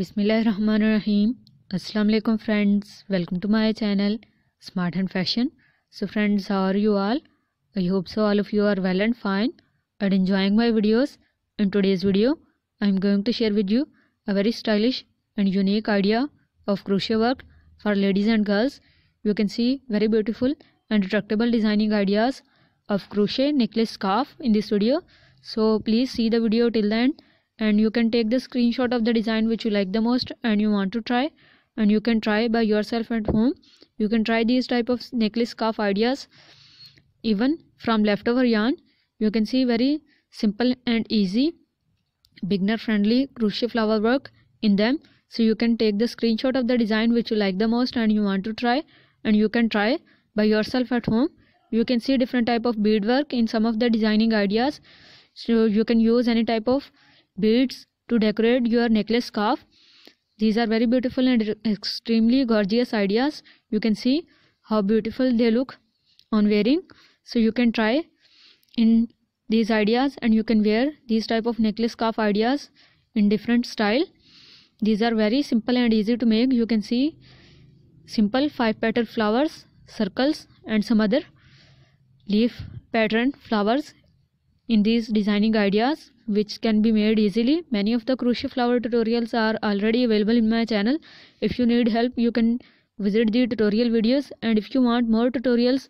Bismillah बिसमीम अस्सलाम friends welcome friends. Welcome to my channel, Smart Hand Fashion. So friends, how are you all? I hope so. All of you are well and fine and enjoying my videos in today's video I am going to share with you a very stylish and unique idea of crochet work for ladies and girls you can see very beautiful and attractive designing ideas of crochet necklace scarf in this video so please see the video till the end and you can take the screenshot of the design which you like the most and you want to try and you can try by yourself at home you can try these type of necklace scarf ideas even from leftover yarn you can see very simple and easy beginner friendly crochet flower work in them so you can take the screenshot of the design which you like the most and you want to try and you can try by yourself at home you can see different type of beadwork in some of the designing ideas so you can use any type of beads to decorate your necklace scarf these are very beautiful and extremely gorgeous ideas you can see how beautiful they look on wearing so you can try in these ideas and you can wear these type of necklace scarf ideas in different style these are very simple and easy to make you can see simple five petal flowers circles and some other leaf pattern flowers in these designing ideas which can be made easily many of the crochet flower tutorials are already available in my channel if you need help you can visit the tutorial videos and if you want more tutorials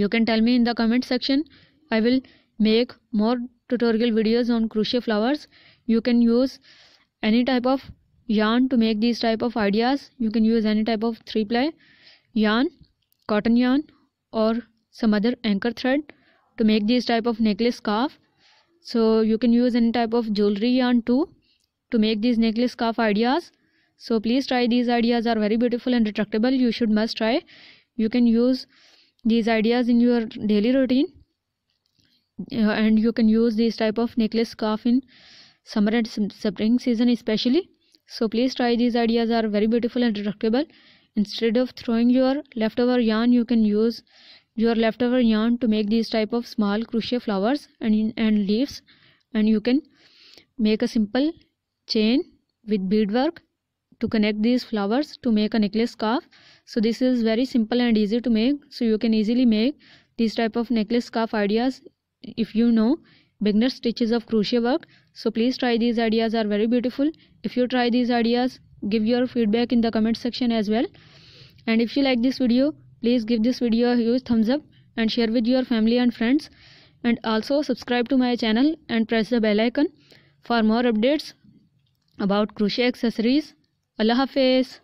you can tell me in the comment section i will make more tutorial videos on crochet flowers. you can use any type of yarn to make these type of ideas you can use any type of three ply yarn cotton yarn or some other anchor thread to make this type of necklace scarf so you can use any type of jewelry yarn too to make these necklace scarf ideas so please try these ideas are very beautiful and retractable you should must try you can use these ideas in your daily routine uh, and you can use this type of necklace scarf in summer and spring season especially so please try these ideas are very beautiful and retractable instead of throwing your leftover yarn you can use your leftover yarn to make these type of small crochet flowers and, and leaves and you can make a simple chain with beadwork to connect these flowers to make a necklace scarf so this is very simple and easy to make so you can easily make these type of necklace scarf ideas if you know beginner stitches of crochet work so please try these ideas are very beautiful if you try these ideas give your feedback in the comment section as well and if you like this video Please give this video a huge thumbs up and share with your family and friends and also subscribe to my channel and press the bell icon for more updates about crochet accessories. Allah Hafiz.